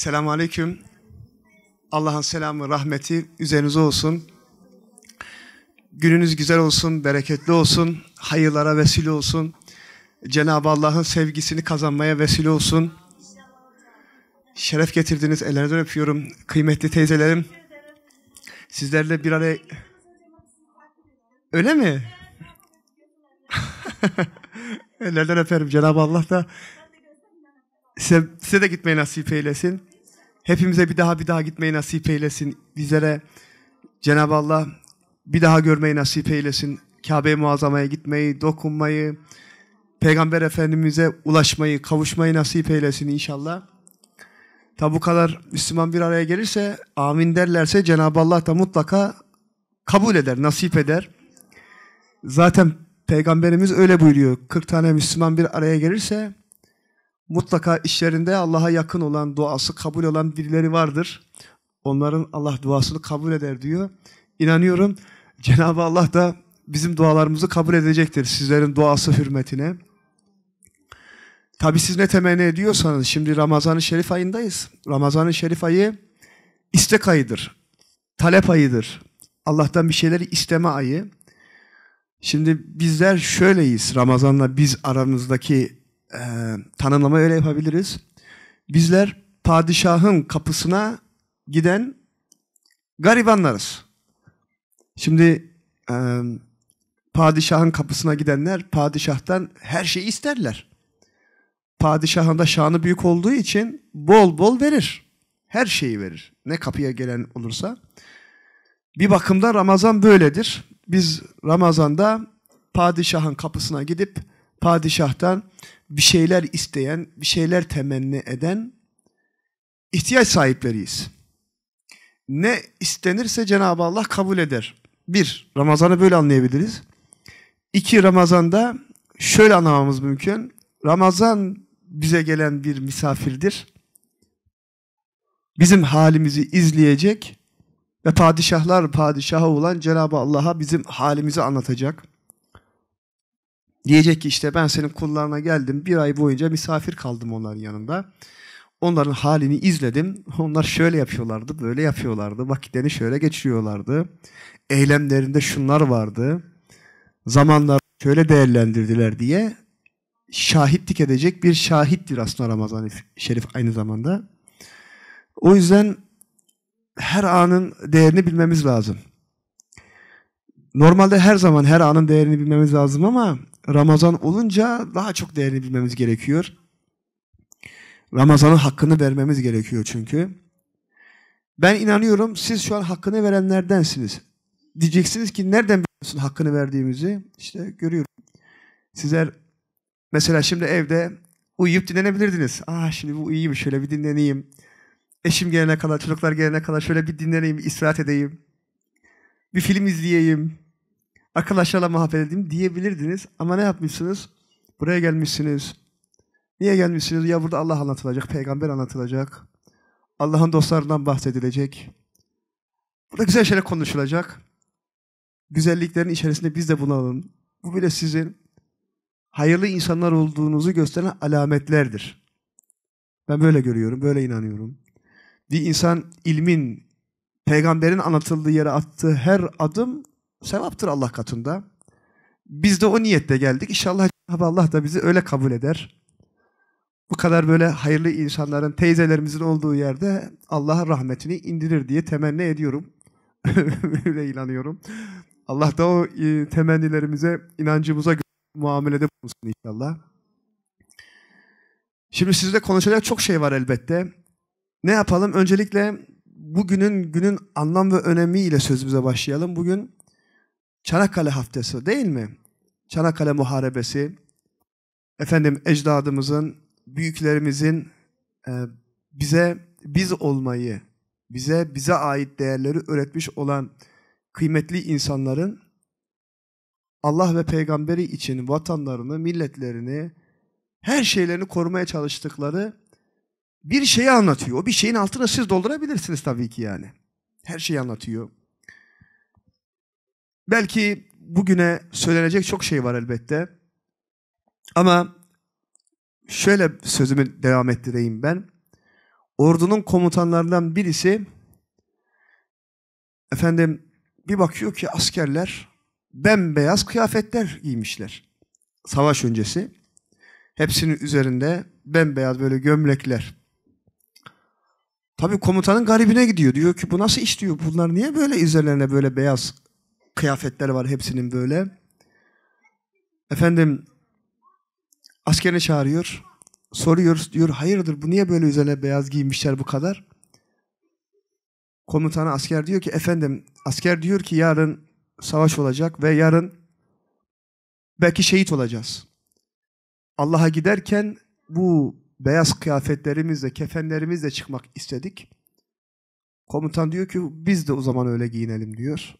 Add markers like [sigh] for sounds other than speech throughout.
Selamun Aleyküm. Allah'ın selamı, rahmeti üzerinize olsun. Gününüz güzel olsun, bereketli olsun, hayırlara vesile olsun. Cenab-ı Allah'ın sevgisini kazanmaya vesile olsun. Şeref getirdiniz, ellerinizden öpüyorum. Kıymetli teyzelerim, sizlerle bir araya... Öyle mi? [laughs] Ellerden öperim. Cenab-ı Allah da size, size de gitmeyi nasip eylesin. Hepimize bir daha bir daha gitmeyi nasip eylesin. Bizlere Cenab-ı Allah bir daha görmeyi nasip eylesin. Kabe-i Muazzama'ya gitmeyi, dokunmayı, Peygamber Efendimiz'e ulaşmayı, kavuşmayı nasip eylesin inşallah. Tabi bu kadar Müslüman bir araya gelirse, amin derlerse Cenab-ı Allah da mutlaka kabul eder, nasip eder. Zaten Peygamberimiz öyle buyuruyor. 40 tane Müslüman bir araya gelirse mutlaka işlerinde Allah'a yakın olan, duası kabul olan birileri vardır. Onların Allah duasını kabul eder diyor. İnanıyorum Cenab-ı Allah da bizim dualarımızı kabul edecektir sizlerin duası hürmetine. Tabi siz ne temenni ediyorsanız şimdi Ramazan-ı Şerif ayındayız. Ramazan-ı Şerif ayı istek ayıdır. Talep ayıdır. Allah'tan bir şeyleri isteme ayı. Şimdi bizler şöyleyiz Ramazan'la biz aramızdaki e, tanımlama öyle yapabiliriz. Bizler padişahın kapısına giden garibanlarız. Şimdi e, padişahın kapısına gidenler padişahtan her şeyi isterler. Padişahın da şanı büyük olduğu için bol bol verir. Her şeyi verir. Ne kapıya gelen olursa. Bir bakımda Ramazan böyledir. Biz Ramazan'da padişahın kapısına gidip padişahtan bir şeyler isteyen, bir şeyler temenni eden ihtiyaç sahipleriyiz. Ne istenirse Cenab-ı Allah kabul eder. Bir, Ramazan'ı böyle anlayabiliriz. İki, Ramazan'da şöyle anlamamız mümkün. Ramazan bize gelen bir misafirdir. Bizim halimizi izleyecek ve padişahlar padişahı olan Cenab-ı Allah'a bizim halimizi anlatacak. Diyecek ki işte ben senin kullarına geldim. Bir ay boyunca misafir kaldım onların yanında. Onların halini izledim. Onlar şöyle yapıyorlardı, böyle yapıyorlardı. Vakitlerini şöyle geçiriyorlardı. Eylemlerinde şunlar vardı. Zamanlar şöyle değerlendirdiler diye şahitlik edecek bir şahittir aslında ramazan Şerif aynı zamanda. O yüzden her anın değerini bilmemiz lazım. Normalde her zaman her anın değerini bilmemiz lazım ama Ramazan olunca daha çok değerini bilmemiz gerekiyor. Ramazan'ın hakkını vermemiz gerekiyor çünkü. Ben inanıyorum siz şu an hakkını verenlerdensiniz. Diyeceksiniz ki nereden biliyorsun hakkını verdiğimizi? İşte görüyorum. Sizler mesela şimdi evde uyuyup dinlenebilirdiniz. Ah şimdi bu uyuyayım şöyle bir dinleneyim. Eşim gelene kadar, çocuklar gelene kadar şöyle bir dinleneyim, istirahat edeyim. Bir film izleyeyim arkadaşlarla muhabbet edeyim diyebilirdiniz. Ama ne yapmışsınız? Buraya gelmişsiniz. Niye gelmişsiniz? Ya burada Allah anlatılacak, peygamber anlatılacak. Allah'ın dostlarından bahsedilecek. Burada güzel şeyler konuşulacak. Güzelliklerin içerisinde biz de bulunalım Bu bile sizin hayırlı insanlar olduğunuzu gösteren alametlerdir. Ben böyle görüyorum, böyle inanıyorum. Bir insan ilmin, peygamberin anlatıldığı yere attığı her adım sevaptır Allah katında. Biz de o niyetle geldik. İnşallah Cenab-ı Allah da bizi öyle kabul eder. Bu kadar böyle hayırlı insanların, teyzelerimizin olduğu yerde Allah'ın rahmetini indirir diye temenni ediyorum. [laughs] öyle inanıyorum. Allah da o e, temennilerimize, inancımıza muamelede bulunsun inşallah. Şimdi sizle konuşacak çok şey var elbette. Ne yapalım? Öncelikle bugünün günün anlam ve önemiyle sözümüze başlayalım. Bugün Çanakkale haftası değil mi? Çanakkale Muharebesi, efendim ecdadımızın, büyüklerimizin e, bize biz olmayı, bize bize ait değerleri öğretmiş olan kıymetli insanların Allah ve peygamberi için vatanlarını, milletlerini, her şeylerini korumaya çalıştıkları bir şeyi anlatıyor. O bir şeyin altına siz doldurabilirsiniz tabii ki yani. Her şeyi anlatıyor. Belki bugüne söylenecek çok şey var elbette. Ama şöyle sözümü devam ettireyim ben. Ordunun komutanlarından birisi efendim bir bakıyor ki askerler bembeyaz kıyafetler giymişler. Savaş öncesi. Hepsinin üzerinde bembeyaz böyle gömlekler. Tabii komutanın garibine gidiyor. Diyor ki bu nasıl iş diyor. Bunlar niye böyle üzerlerine böyle beyaz Kıyafetler var hepsinin böyle. Efendim askerini çağırıyor. soruyor diyor hayırdır bu niye böyle üzerine beyaz giymişler bu kadar? Komutanı asker diyor ki efendim asker diyor ki yarın savaş olacak ve yarın belki şehit olacağız. Allah'a giderken bu beyaz kıyafetlerimizle, kefenlerimizle çıkmak istedik. Komutan diyor ki biz de o zaman öyle giyinelim diyor.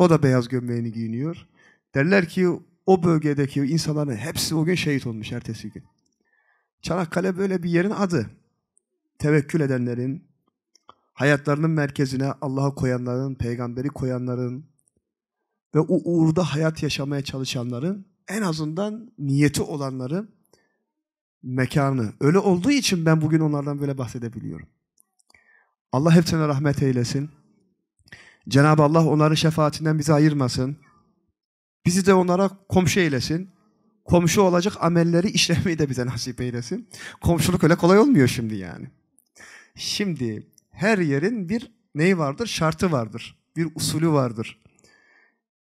O da beyaz gömleğini giyiniyor. Derler ki o bölgedeki insanların hepsi o gün şehit olmuş ertesi gün. Çanakkale böyle bir yerin adı. Tevekkül edenlerin, hayatlarının merkezine Allah'ı koyanların, peygamberi koyanların ve o uğurda hayat yaşamaya çalışanların en azından niyeti olanların mekanı. Öyle olduğu için ben bugün onlardan böyle bahsedebiliyorum. Allah hepsine rahmet eylesin. Cenab-ı Allah onların şefaatinden bizi ayırmasın. Bizi de onlara komşu eylesin. Komşu olacak amelleri işlemeyi de bize nasip eylesin. Komşuluk öyle kolay olmuyor şimdi yani. Şimdi her yerin bir neyi vardır? Şartı vardır. Bir usulü vardır.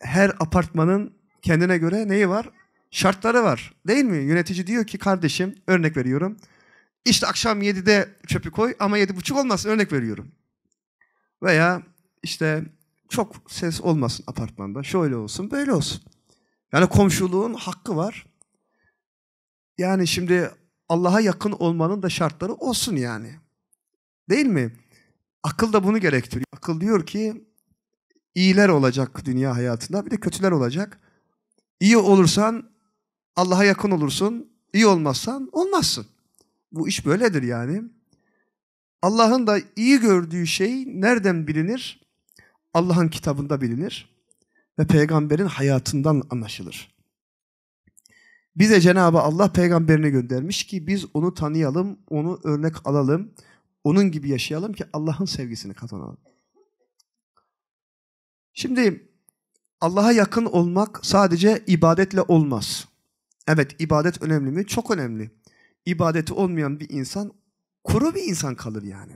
Her apartmanın kendine göre neyi var? Şartları var. Değil mi? Yönetici diyor ki kardeşim örnek veriyorum. İşte akşam 7'de çöpü koy ama 7.30 olmasın örnek veriyorum. Veya işte çok ses olmasın apartmanda, şöyle olsun, böyle olsun. Yani komşuluğun hakkı var. Yani şimdi Allah'a yakın olmanın da şartları olsun yani. Değil mi? Akıl da bunu gerektiriyor. Akıl diyor ki iyiler olacak dünya hayatında bir de kötüler olacak. İyi olursan Allah'a yakın olursun, iyi olmazsan olmazsın. Bu iş böyledir yani. Allah'ın da iyi gördüğü şey nereden bilinir? Allah'ın kitabında bilinir ve peygamberin hayatından anlaşılır. Bize Cenab-ı Allah peygamberini göndermiş ki biz onu tanıyalım, onu örnek alalım, onun gibi yaşayalım ki Allah'ın sevgisini kazanalım. Şimdi Allah'a yakın olmak sadece ibadetle olmaz. Evet ibadet önemli mi? Çok önemli. İbadeti olmayan bir insan kuru bir insan kalır yani.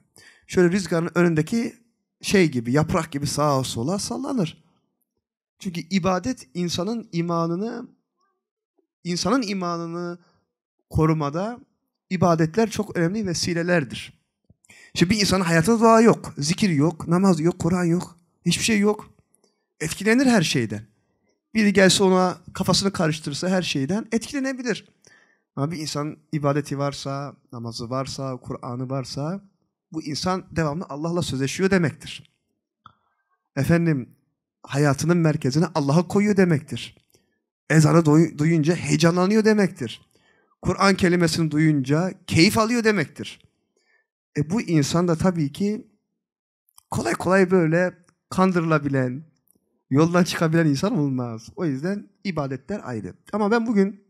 Şöyle rüzgarın önündeki şey gibi, yaprak gibi sağa sola sallanır. Çünkü ibadet insanın imanını insanın imanını korumada ibadetler çok önemli vesilelerdir. Şimdi bir insanın hayatında dua yok, zikir yok, namaz yok, Kur'an yok, hiçbir şey yok. Etkilenir her şeyden. Biri gelse ona kafasını karıştırsa her şeyden etkilenebilir. Ama bir insan ibadeti varsa, namazı varsa, Kur'an'ı varsa bu insan devamlı Allah'la sözleşiyor demektir. Efendim hayatının merkezine Allah'ı koyuyor demektir. Ezanı duyunca heyecanlanıyor demektir. Kur'an kelimesini duyunca keyif alıyor demektir. E bu insan da tabii ki kolay kolay böyle kandırılabilen, yoldan çıkabilen insan olmaz. O yüzden ibadetler ayrı. Ama ben bugün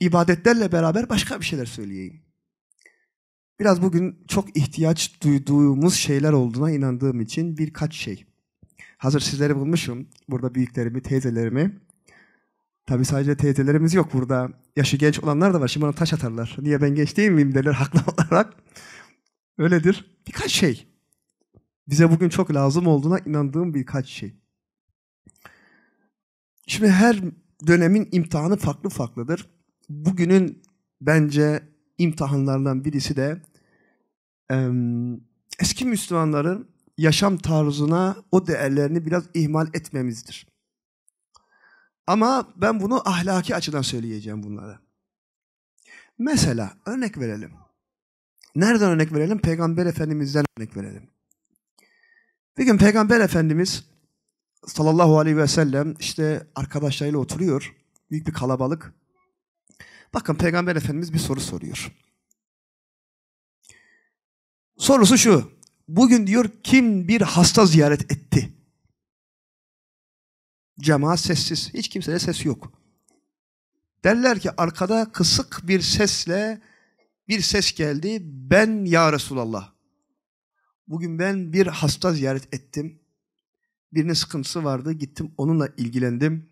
ibadetlerle beraber başka bir şeyler söyleyeyim. Biraz bugün çok ihtiyaç duyduğumuz şeyler olduğuna inandığım için birkaç şey. Hazır sizleri bulmuşum. Burada büyüklerimi, teyzelerimi. Tabi sadece teyzelerimiz yok burada. Yaşı genç olanlar da var. Şimdi bana taş atarlar. Niye ben genç değil miyim derler [laughs] haklı olarak. Öyledir. Birkaç şey. Bize bugün çok lazım olduğuna inandığım birkaç şey. Şimdi her dönemin imtihanı farklı farklıdır. Bugünün bence imtihanlarından birisi de eski Müslümanların yaşam tarzına o değerlerini biraz ihmal etmemizdir. Ama ben bunu ahlaki açıdan söyleyeceğim bunlara. Mesela örnek verelim. Nereden örnek verelim? Peygamber Efendimiz'den örnek verelim. Bir gün Peygamber Efendimiz sallallahu aleyhi ve sellem işte arkadaşlarıyla oturuyor. Büyük bir kalabalık. Bakın Peygamber Efendimiz bir soru soruyor. Sorusu şu. Bugün diyor kim bir hasta ziyaret etti? Cemaat sessiz. Hiç kimsede ses yok. Derler ki arkada kısık bir sesle bir ses geldi. Ben ya Resulallah. Bugün ben bir hasta ziyaret ettim. Birinin sıkıntısı vardı. Gittim onunla ilgilendim.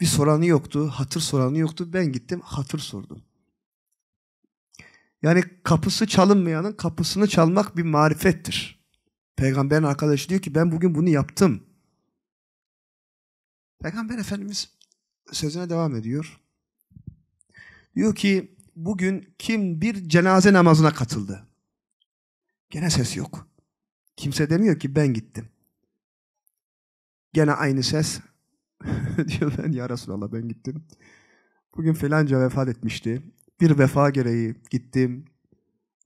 Bir soranı yoktu. Hatır soranı yoktu. Ben gittim hatır sordum. Yani kapısı çalınmayanın kapısını çalmak bir marifettir. Peygamberin arkadaşı diyor ki ben bugün bunu yaptım. Peygamber Efendimiz sözüne devam ediyor. Diyor ki bugün kim bir cenaze namazına katıldı? Gene ses yok. Kimse demiyor ki ben gittim. Gene aynı ses. [laughs] diyor ben ya Resulallah ben gittim. Bugün filanca vefat etmişti bir vefa gereği gittim.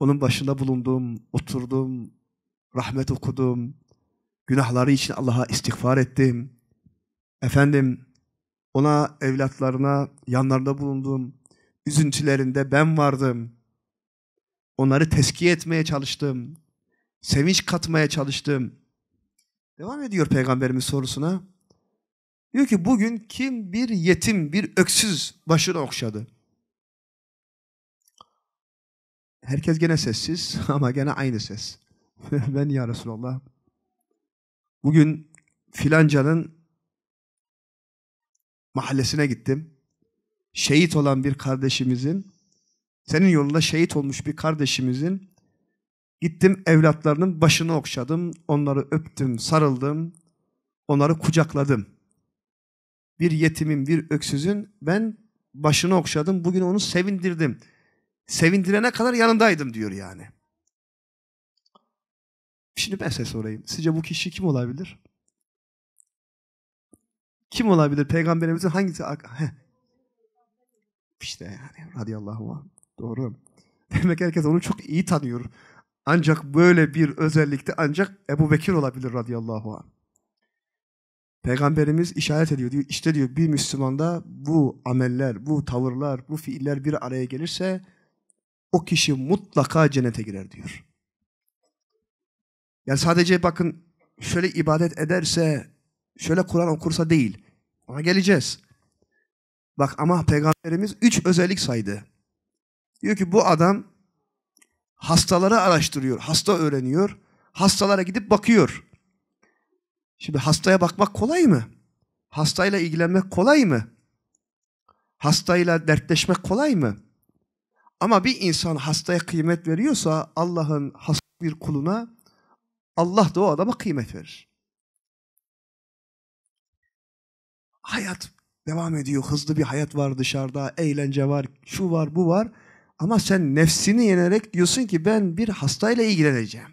Onun başında bulundum, oturdum, rahmet okudum. Günahları için Allah'a istiğfar ettim. Efendim ona evlatlarına yanlarında bulundum. Üzüntülerinde ben vardım. Onları teskiye etmeye çalıştım. Sevinç katmaya çalıştım. Devam ediyor peygamberimiz sorusuna. Diyor ki bugün kim bir yetim, bir öksüz başını okşadı? Herkes gene sessiz [laughs] ama gene aynı ses. [laughs] ben ya Resulallah. Bugün filancanın mahallesine gittim. Şehit olan bir kardeşimizin, senin yolunda şehit olmuş bir kardeşimizin gittim evlatlarının başını okşadım, onları öptüm, sarıldım, onları kucakladım. Bir yetimin, bir öksüzün ben başını okşadım, bugün onu sevindirdim. Sevindirene kadar yanındaydım diyor yani. Şimdi ben size sorayım. Sizce bu kişi kim olabilir? Kim olabilir? Peygamberimizin hangisi? İşte yani radıyallahu anh. Doğru. Demek herkes onu çok iyi tanıyor. Ancak böyle bir özellikte ancak Ebu Bekir olabilir radıyallahu anh. Peygamberimiz işaret ediyor diyor. İşte diyor bir Müslümanda bu ameller, bu tavırlar, bu fiiller bir araya gelirse o kişi mutlaka cennete girer diyor. Yani sadece bakın şöyle ibadet ederse, şöyle Kur'an okursa değil. Ona geleceğiz. Bak ama peygamberimiz üç özellik saydı. Diyor ki bu adam hastaları araştırıyor, hasta öğreniyor, hastalara gidip bakıyor. Şimdi hastaya bakmak kolay mı? Hastayla ilgilenmek kolay mı? Hastayla dertleşmek kolay mı? Ama bir insan hastaya kıymet veriyorsa Allah'ın hasta bir kuluna Allah da o adama kıymet verir. Hayat devam ediyor. Hızlı bir hayat var dışarıda. Eğlence var, şu var, bu var. Ama sen nefsini yenerek diyorsun ki ben bir hastayla ilgileneceğim.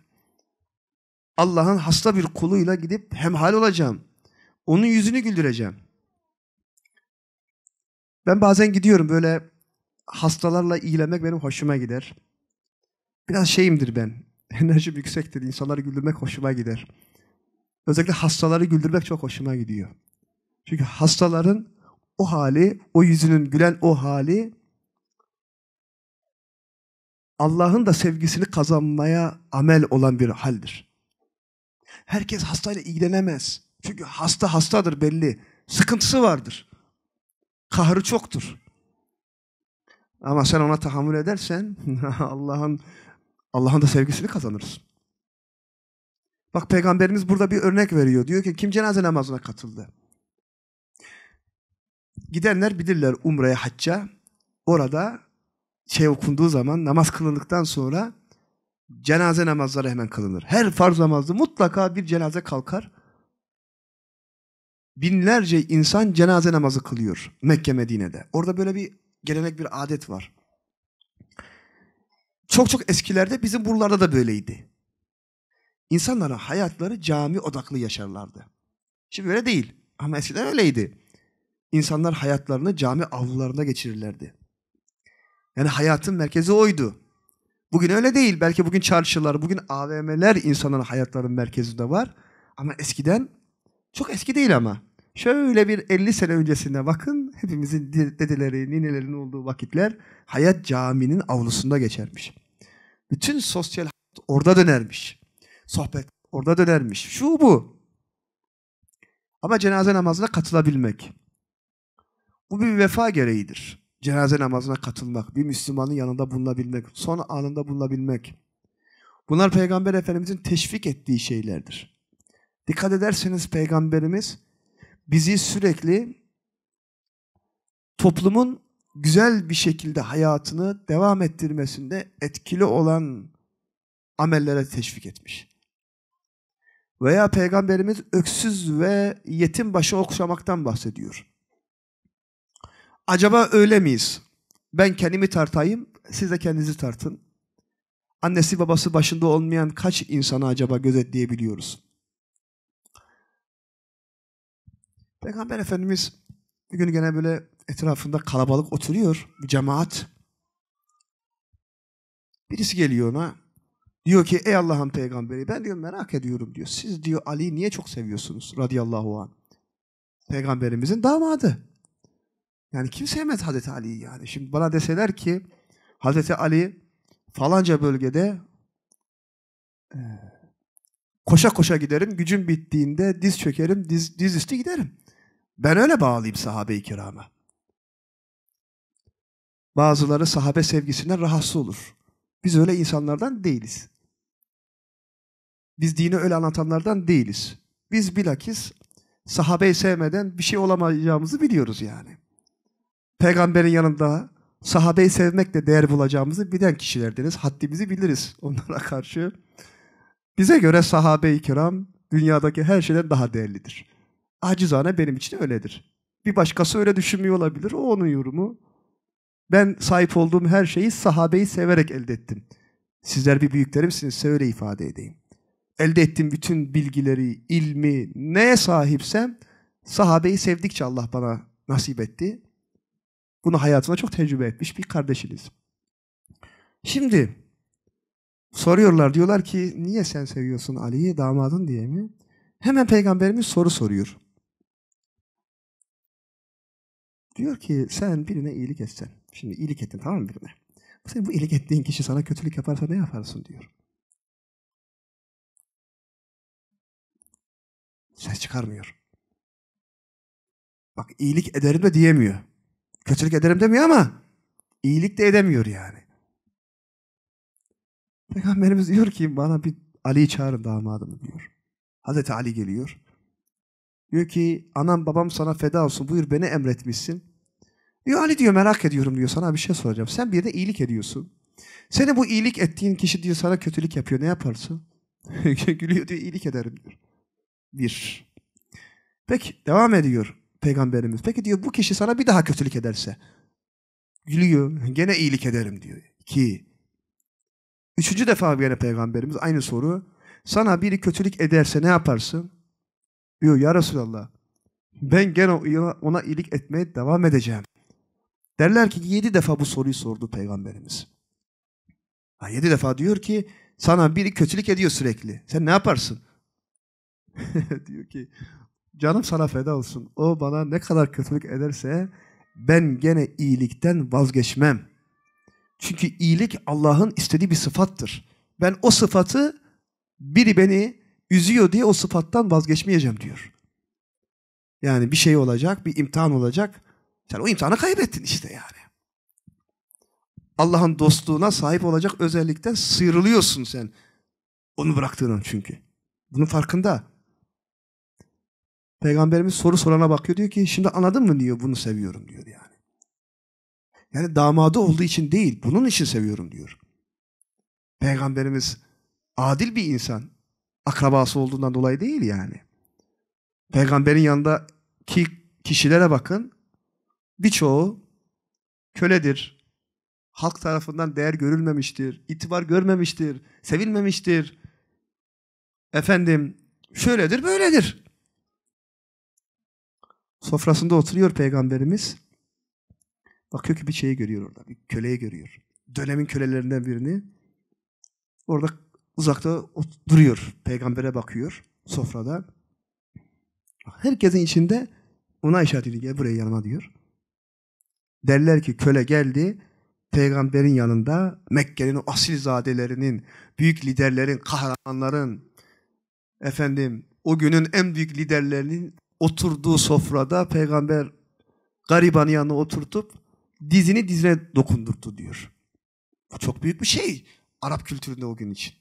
Allah'ın hasta bir kuluyla gidip hemhal olacağım. Onun yüzünü güldüreceğim. Ben bazen gidiyorum böyle hastalarla iyilemek benim hoşuma gider. Biraz şeyimdir ben. [laughs] Enerjim yüksektir. İnsanları güldürmek hoşuma gider. Özellikle hastaları güldürmek çok hoşuma gidiyor. Çünkü hastaların o hali, o yüzünün gülen o hali Allah'ın da sevgisini kazanmaya amel olan bir haldir. Herkes hastayla ilgilenemez. Çünkü hasta hastadır belli. Sıkıntısı vardır. Kahrı çoktur. Ama sen ona tahammül edersen [laughs] Allah'ın Allah'ın da sevgisini kazanırsın. Bak peygamberimiz burada bir örnek veriyor. Diyor ki kim cenaze namazına katıldı? Gidenler bilirler umreye, hacca. Orada şey okunduğu zaman namaz kılındıktan sonra cenaze namazları hemen kılınır. Her farz namazı mutlaka bir cenaze kalkar. Binlerce insan cenaze namazı kılıyor Mekke Medine'de. Orada böyle bir gelenek bir adet var. Çok çok eskilerde bizim buralarda da böyleydi. İnsanların hayatları cami odaklı yaşarlardı. Şimdi öyle değil ama eskiden öyleydi. İnsanlar hayatlarını cami avlularında geçirirlerdi. Yani hayatın merkezi oydu. Bugün öyle değil. Belki bugün çarşılar, bugün AVM'ler insanların hayatlarının merkezinde var. Ama eskiden, çok eski değil ama. Şöyle bir 50 sene öncesine bakın. Hepimizin dedeleri, ninelerin olduğu vakitler Hayat Camii'nin avlusunda geçermiş. Bütün sosyal hayat orada dönermiş. Sohbet orada dönermiş. Şu bu. Ama cenaze namazına katılabilmek. Bu bir vefa gereğidir. Cenaze namazına katılmak, bir Müslümanın yanında bulunabilmek, son anında bulunabilmek. Bunlar Peygamber Efendimizin teşvik ettiği şeylerdir. Dikkat ederseniz Peygamberimiz bizi sürekli toplumun güzel bir şekilde hayatını devam ettirmesinde etkili olan amellere teşvik etmiş. Veya Peygamberimiz öksüz ve yetim başı okşamaktan bahsediyor. Acaba öyle miyiz? Ben kendimi tartayım, siz de kendinizi tartın. Annesi babası başında olmayan kaç insanı acaba gözetleyebiliyoruz? Peygamber Efendimiz bir gün gene böyle etrafında kalabalık oturuyor. Bir cemaat. Birisi geliyor ona. Diyor ki ey Allah'ın peygamberi ben diyor merak ediyorum diyor. Siz diyor Ali'yi niye çok seviyorsunuz radıyallahu anh. Peygamberimizin damadı. Yani kim sevmez Hazreti Ali'yi yani. Şimdi bana deseler ki Hazreti Ali falanca bölgede e, koşa koşa giderim, gücüm bittiğinde diz çökerim, diz, diz üstü giderim. Ben öyle bağlıyım sahabe-i kirama. Bazıları sahabe sevgisinden rahatsız olur. Biz öyle insanlardan değiliz. Biz dini öyle anlatanlardan değiliz. Biz bilakis sahabeyi sevmeden bir şey olamayacağımızı biliyoruz yani. Peygamberin yanında sahabeyi sevmekle değer bulacağımızı bilen kişilerdeniz. Haddimizi biliriz onlara karşı. Bize göre sahabe-i kiram dünyadaki her şeyden daha değerlidir. Acizane benim için öyledir. Bir başkası öyle düşünmüyor olabilir. O onun yorumu. Ben sahip olduğum her şeyi sahabeyi severek elde ettim. Sizler bir büyüklerimsiniz. Size öyle ifade edeyim. Elde ettiğim bütün bilgileri, ilmi, neye sahipsem sahabeyi sevdikçe Allah bana nasip etti. Bunu hayatına çok tecrübe etmiş bir kardeşiniz. Şimdi soruyorlar diyorlar ki niye sen seviyorsun Ali'yi damadın diye mi? Hemen peygamberimiz soru soruyor. Diyor ki sen birine iyilik etsen. Şimdi iyilik ettin tamam mı birine? Sen bu iyilik ettiğin kişi sana kötülük yaparsa ne yaparsın diyor. Ses çıkarmıyor. Bak iyilik ederim de diyemiyor. Kötülük ederim demiyor ama iyilik de edemiyor yani. Peygamberimiz diyor ki bana bir Ali çağırın damadımı diyor. Hazreti Ali geliyor. Diyor ki anam babam sana feda olsun buyur beni emretmişsin. Diyor Ali diyor merak ediyorum diyor sana bir şey soracağım. Sen bir yerde iyilik ediyorsun. Seni bu iyilik ettiğin kişi diyor sana kötülük yapıyor ne yaparsın? [laughs] Gülüyor diyor iyilik ederim diyor. Bir. Peki devam ediyor peygamberimiz. Peki diyor bu kişi sana bir daha kötülük ederse. Gülüyor gene iyilik ederim diyor. İki. Üçüncü defa gene peygamberimiz aynı soru. Sana biri kötülük ederse ne yaparsın? Diyor ya Resulallah ben gene ona iyilik etmeye devam edeceğim. Derler ki yedi defa bu soruyu sordu Peygamberimiz. Ha, yedi defa diyor ki sana biri kötülük ediyor sürekli. Sen ne yaparsın? [laughs] diyor ki canım sana feda olsun. O bana ne kadar kötülük ederse ben gene iyilikten vazgeçmem. Çünkü iyilik Allah'ın istediği bir sıfattır. Ben o sıfatı biri beni üzüyor diye o sıfattan vazgeçmeyeceğim diyor. Yani bir şey olacak, bir imtihan olacak. Sen o imtihanı kaybettin işte yani. Allah'ın dostluğuna sahip olacak özellikten sıyrılıyorsun sen. Onu bıraktığının çünkü. Bunun farkında. Peygamberimiz soru sorana bakıyor diyor ki şimdi anladın mı diyor bunu seviyorum diyor yani. Yani damadı olduğu için değil bunun için seviyorum diyor. Peygamberimiz adil bir insan akrabası olduğundan dolayı değil yani. Peygamberin yanındaki kişilere bakın. Birçoğu köledir. Halk tarafından değer görülmemiştir. itibar görmemiştir. Sevilmemiştir. Efendim şöyledir böyledir. Sofrasında oturuyor peygamberimiz. Bakıyor ki bir şeyi görüyor orada. Bir köleyi görüyor. Dönemin kölelerinden birini. Orada uzakta duruyor. Peygambere bakıyor sofrada. Herkesin içinde ona işaret ediyor. Gel buraya yanıma diyor. Derler ki köle geldi. Peygamberin yanında Mekke'nin o zadelerinin büyük liderlerin, kahramanların, efendim o günün en büyük liderlerinin oturduğu sofrada peygamber garibanı yanına oturtup dizini dizine dokundurdu diyor. Bu çok büyük bir şey Arap kültüründe o gün için.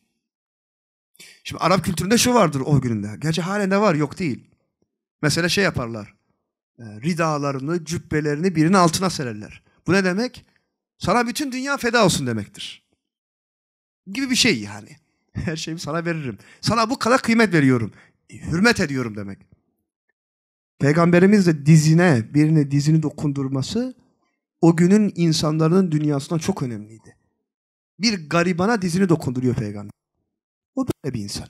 Şimdi Arap kültüründe şu vardır o gününde. Gerçi halen de var yok değil. Mesela şey yaparlar. Ee, ridalarını, cübbelerini birinin altına sererler. Bu ne demek? Sana bütün dünya feda olsun demektir. Gibi bir şey yani. [laughs] Her şeyimi sana veririm. Sana bu kadar kıymet veriyorum. E, hürmet ediyorum demek. Peygamberimiz de dizine, birine dizini dokundurması o günün insanların dünyasından çok önemliydi. Bir garibana dizini dokunduruyor peygamber. O böyle bir insan.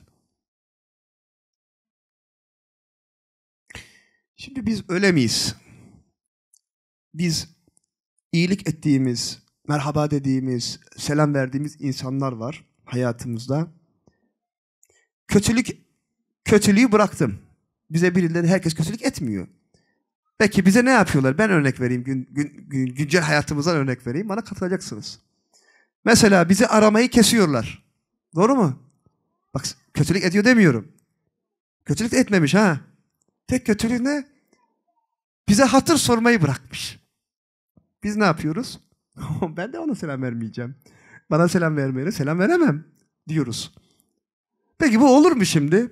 Şimdi biz öyle miyiz? Biz iyilik ettiğimiz, merhaba dediğimiz, selam verdiğimiz insanlar var hayatımızda. Kötülük kötülüğü bıraktım. Bize birileri herkes kötülük etmiyor. Peki bize ne yapıyorlar? Ben örnek vereyim. Gün, gün, gün, güncel hayatımızdan örnek vereyim. Bana katılacaksınız. Mesela bizi aramayı kesiyorlar. Doğru mu? Bak kötülük ediyor demiyorum. Kötülük de etmemiş ha. Tek kötülüğü ne? Bize hatır sormayı bırakmış. Biz ne yapıyoruz? [laughs] ben de ona selam vermeyeceğim. Bana selam vermeyene selam veremem diyoruz. Peki bu olur mu şimdi?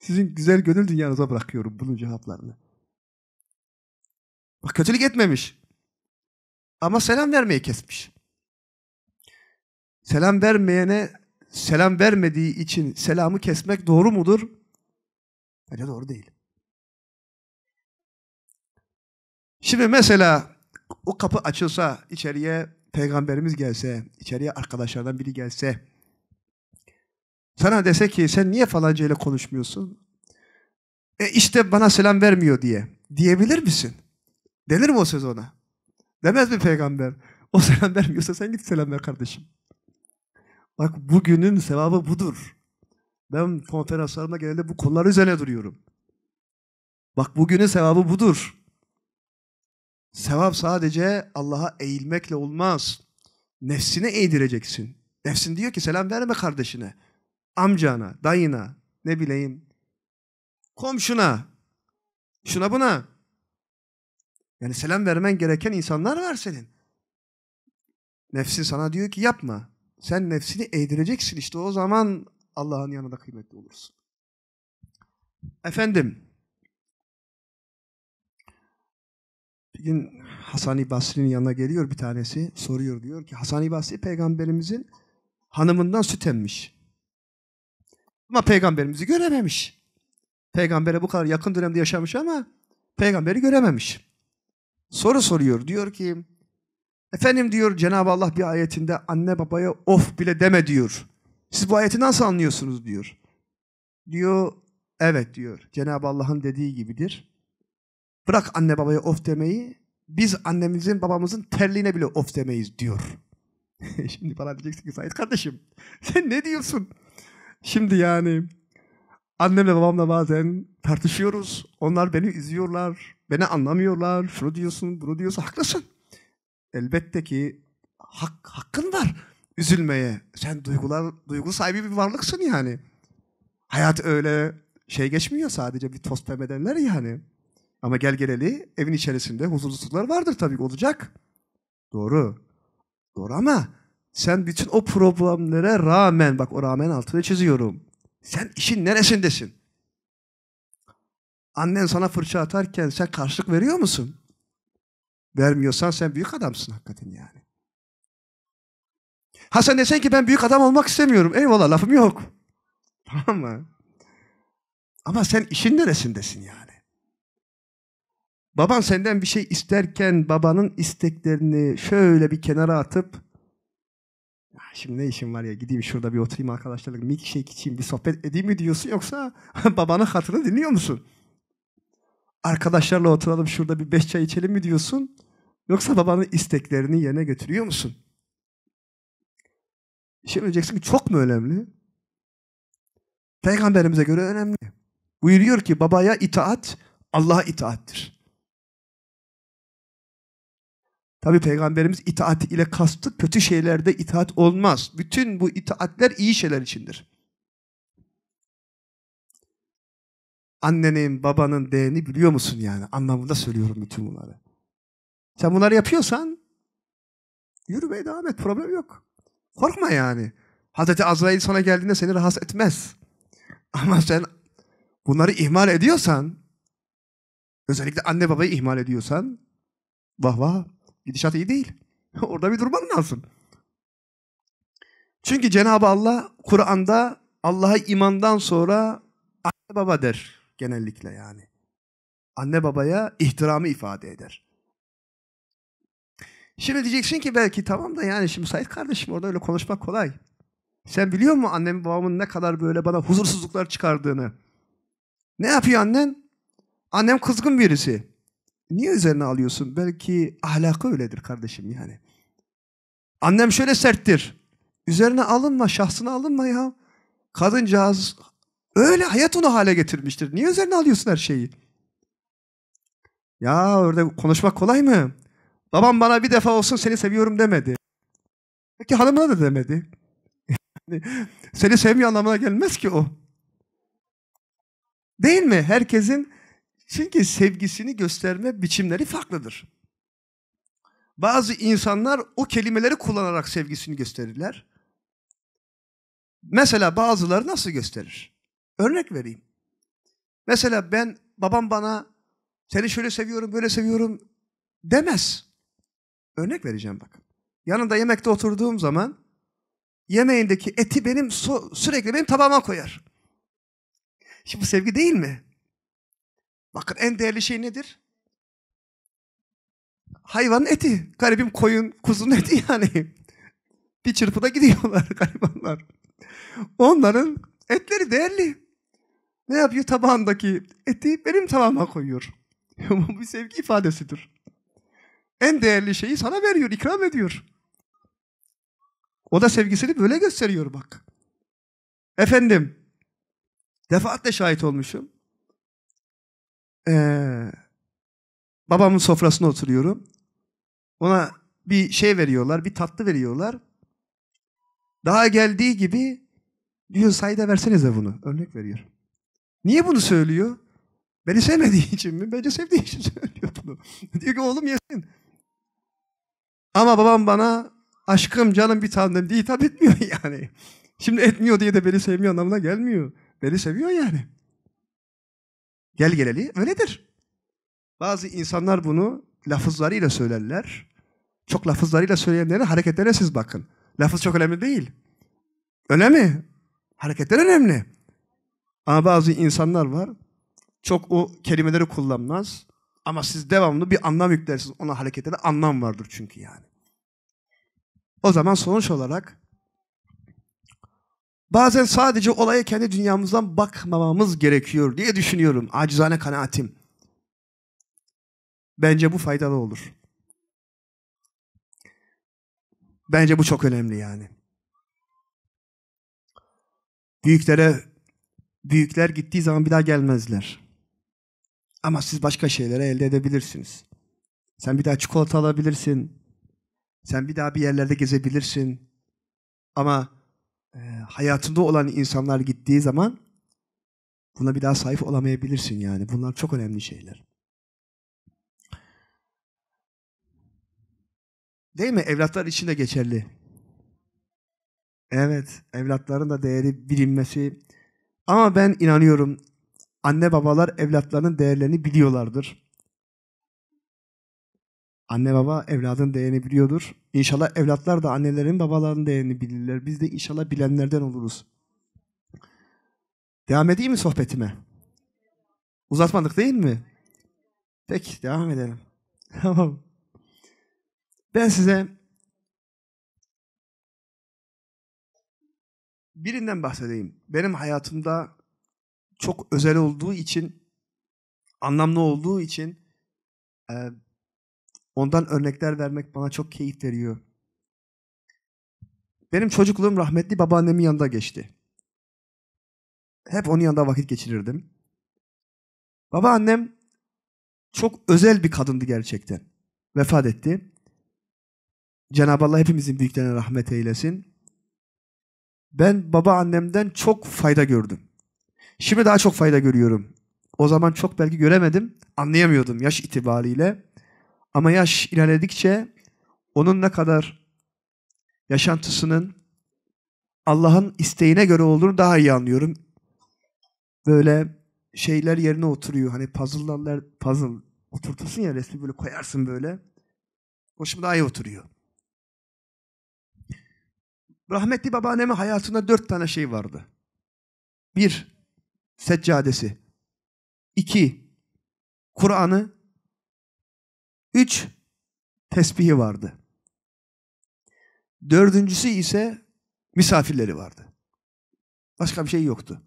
Sizin güzel gönül dünyanıza bırakıyorum bunun cevaplarını. Bak kötülük etmemiş. Ama selam vermeyi kesmiş. Selam vermeyene selam vermediği için selamı kesmek doğru mudur? Bence doğru değil. Şimdi mesela o kapı açılsa içeriye peygamberimiz gelse, içeriye arkadaşlardan biri gelse sana dese ki sen niye falanca ile konuşmuyorsun? E işte bana selam vermiyor diye. Diyebilir misin? Denir mi o söz ona? Demez mi peygamber? O selam vermiyorsa sen git selam ver kardeşim. Bak bugünün sevabı budur. Ben konferanslarımda genelde bu konular üzerine duruyorum. Bak bugünün sevabı budur. Sevap sadece Allah'a eğilmekle olmaz. Nefsine eğdireceksin. Nefsin diyor ki selam verme kardeşine, amcana, dayına, ne bileyim, komşuna, şuna buna. Yani selam vermen gereken insanlar var senin. Nefsin sana diyor ki yapma. Sen nefsini eğdireceksin işte o zaman Allah'ın yanında kıymetli olursun. Efendim, bir gün Hasan-ı Basri'nin yanına geliyor bir tanesi, soruyor diyor ki Hasan-ı Basri peygamberimizin hanımından süt emmiş. Ama peygamberimizi görememiş. Peygambere bu kadar yakın dönemde yaşamış ama peygamberi görememiş. Soru soruyor diyor ki Efendim diyor Cenab-ı Allah bir ayetinde anne babaya of bile deme diyor. Siz bu ayeti nasıl anlıyorsunuz diyor. Diyor evet diyor. Cenab-ı Allah'ın dediği gibidir. Bırak anne babaya of demeyi. Biz annemizin babamızın terliğine bile of demeyiz diyor. [laughs] Şimdi bana diyeceksin ki Said kardeşim sen ne diyorsun? Şimdi yani annemle babamla bazen tartışıyoruz. Onlar beni izliyorlar. Beni anlamıyorlar. Şunu diyorsun, bunu diyorsun. Haklısın elbette ki hak, hakkın var üzülmeye. Sen duygular, duygu sahibi bir varlıksın yani. Hayat öyle şey geçmiyor sadece bir toz pembedenler yani. Hani. Ama gel geleli evin içerisinde huzursuzluklar vardır tabii olacak. Doğru. Doğru ama sen bütün o problemlere rağmen bak o rağmen altını çiziyorum. Sen işin neresindesin? Annen sana fırça atarken sen karşılık veriyor musun? vermiyorsan sen büyük adamsın hakikaten yani. Ha sen desen ki ben büyük adam olmak istemiyorum. Eyvallah lafım yok. [laughs] Tamam mı? Ama sen işin neresindesin yani? Baban senden bir şey isterken babanın isteklerini şöyle bir kenara atıp ya şimdi ne işim var ya gideyim şurada bir oturayım arkadaşlarla bir şey içeyim bir sohbet edeyim mi diyorsun yoksa [laughs] babanın hatırını dinliyor musun? Arkadaşlarla oturalım şurada bir beş çay içelim mi diyorsun? Yoksa babanın isteklerini yerine getiriyor musun? Şimdi diyeceksin ki çok mu önemli? Peygamberimize göre önemli. Buyuruyor ki babaya itaat Allah'a itaattir. Tabi Peygamberimiz itaat ile kastı kötü şeylerde itaat olmaz. Bütün bu itaatler iyi şeyler içindir. Annenin, babanın değerini biliyor musun yani? Anlamında söylüyorum bütün bunları. Sen bunları yapıyorsan yürümeye devam et. Problem yok. Korkma yani. Hazreti Azrail sana geldiğinde seni rahatsız etmez. Ama sen bunları ihmal ediyorsan, özellikle anne babayı ihmal ediyorsan, vah vah gidişat iyi değil. [laughs] Orada bir durman lazım. Çünkü Cenab-ı Allah Kur'an'da Allah'a imandan sonra anne baba der genellikle yani. Anne babaya ihtiramı ifade eder. Şimdi diyeceksin ki belki tamam da yani şimdi Sait kardeşim orada öyle konuşmak kolay. Sen biliyor musun annemin babamın ne kadar böyle bana huzursuzluklar çıkardığını? Ne yapıyor annen? Annem kızgın birisi. Niye üzerine alıyorsun? Belki ahlakı öyledir kardeşim yani. Annem şöyle serttir. Üzerine alınma, şahsına alınma ya. Kadıncağız öyle hayat onu hale getirmiştir. Niye üzerine alıyorsun her şeyi? Ya orada konuşmak kolay mı? Babam bana bir defa olsun seni seviyorum demedi. Peki hanımına da demedi. seni sevmiyor anlamına gelmez ki o. Değil mi? Herkesin çünkü sevgisini gösterme biçimleri farklıdır. Bazı insanlar o kelimeleri kullanarak sevgisini gösterirler. Mesela bazıları nasıl gösterir? Örnek vereyim. Mesela ben babam bana seni şöyle seviyorum, böyle seviyorum demez. Örnek vereceğim bakın. Yanında yemekte oturduğum zaman yemeğindeki eti benim sürekli benim tabağıma koyar. Şimdi bu sevgi değil mi? Bakın en değerli şey nedir? Hayvanın eti. Garibim koyun, kuzunun eti yani. [laughs] Bir çırpıda gidiyorlar [laughs] garibanlar. Onların etleri değerli. Ne yapıyor? Tabağındaki eti benim tabağıma koyuyor. [laughs] bu bir sevgi ifadesidir. En değerli şeyi sana veriyor, ikram ediyor. O da sevgisini böyle gösteriyor bak. Efendim, defaatle şahit olmuşum. Ee, babamın sofrasına oturuyorum. Ona bir şey veriyorlar, bir tatlı veriyorlar. Daha geldiği gibi diyor sayda versenize bunu. Örnek veriyor. Niye bunu söylüyor? Beni sevmediği için mi? Bence sevdiği için söylüyor bunu. [laughs] diyor ki oğlum yesin. Ama babam bana aşkım canım bir tanem diye hitap etmiyor [laughs] yani. Şimdi etmiyor diye de beni sevmiyor anlamına gelmiyor. Beni seviyor yani. Gel geleli öyledir. Bazı insanlar bunu lafızlarıyla söylerler. Çok lafızlarıyla söyleyenlere hareketlere siz bakın. Lafız çok önemli değil. Önemli. Hareketler önemli. Ama bazı insanlar var. Çok o kelimeleri kullanmaz. Ama siz devamlı bir anlam yüklersiniz. Ona harekete de anlam vardır çünkü yani. O zaman sonuç olarak bazen sadece olaya kendi dünyamızdan bakmamamız gerekiyor diye düşünüyorum. Acizane kanaatim. Bence bu faydalı olur. Bence bu çok önemli yani. Büyüklere büyükler gittiği zaman bir daha gelmezler. Ama siz başka şeyleri elde edebilirsiniz. Sen bir daha çikolata alabilirsin. Sen bir daha bir yerlerde gezebilirsin. Ama e, hayatında olan insanlar gittiği zaman buna bir daha sahip olamayabilirsin yani. Bunlar çok önemli şeyler. Değil mi? Evlatlar için de geçerli. Evet, evlatların da değeri bilinmesi. Ama ben inanıyorum Anne babalar evlatlarının değerlerini biliyorlardır. Anne baba evladın değerini biliyordur. İnşallah evlatlar da annelerin babaların değerini bilirler. Biz de inşallah bilenlerden oluruz. Devam edeyim mi sohbetime? Uzatmadık değil mi? Peki devam edelim. [laughs] Tamam. ben size birinden bahsedeyim. Benim hayatımda çok özel olduğu için, anlamlı olduğu için e, ondan örnekler vermek bana çok keyif veriyor. Benim çocukluğum rahmetli babaannemin yanında geçti. Hep onun yanında vakit geçirirdim. Babaannem çok özel bir kadındı gerçekten. Vefat etti. Cenab-ı Allah hepimizin büyüklerine rahmet eylesin. Ben babaannemden çok fayda gördüm. Şimdi daha çok fayda görüyorum. O zaman çok belki göremedim, anlayamıyordum yaş itibariyle. Ama yaş ilerledikçe onun ne kadar yaşantısının Allah'ın isteğine göre olduğunu daha iyi anlıyorum. Böyle şeyler yerine oturuyor. Hani puzzle'lar puzzle oturtursun ya resmi böyle koyarsın böyle. Hoşuma daha iyi oturuyor. Rahmetli babaannemin hayatında dört tane şey vardı. Bir, seccadesi. İki, Kur'an'ı. Üç, tesbihi vardı. Dördüncüsü ise misafirleri vardı. Başka bir şey yoktu.